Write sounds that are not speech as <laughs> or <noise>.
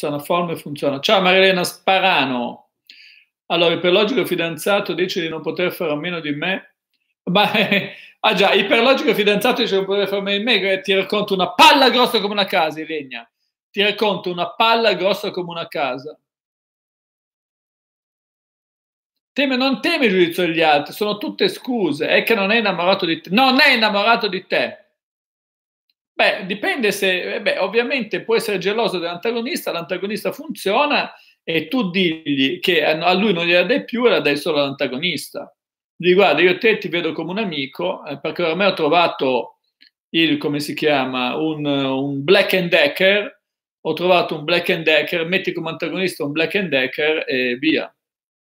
funziona, forme funziona. Ciao Marilena Sparano. Allora, iperlogico fidanzato dice di non poter fare a meno di me. Ma, eh, <laughs> ah già, iperlogico fidanzato dice di non poter fare a meno di me, eh, ti racconto una palla grossa come una casa, Ilegna. Ti racconto una palla grossa come una casa. Teme, non teme il giudizio degli altri, sono tutte scuse. È che non è innamorato di te. Non è innamorato di te. Beh, dipende se, eh, beh, ovviamente può essere geloso dell'antagonista, l'antagonista funziona e tu digli che a lui non gliela dai più e la dai solo all'antagonista. Dici, guarda, io te ti vedo come un amico eh, perché ormai ho trovato il, come si chiama, un, un black and decker, ho trovato un black and decker, metti come antagonista un black and decker e via.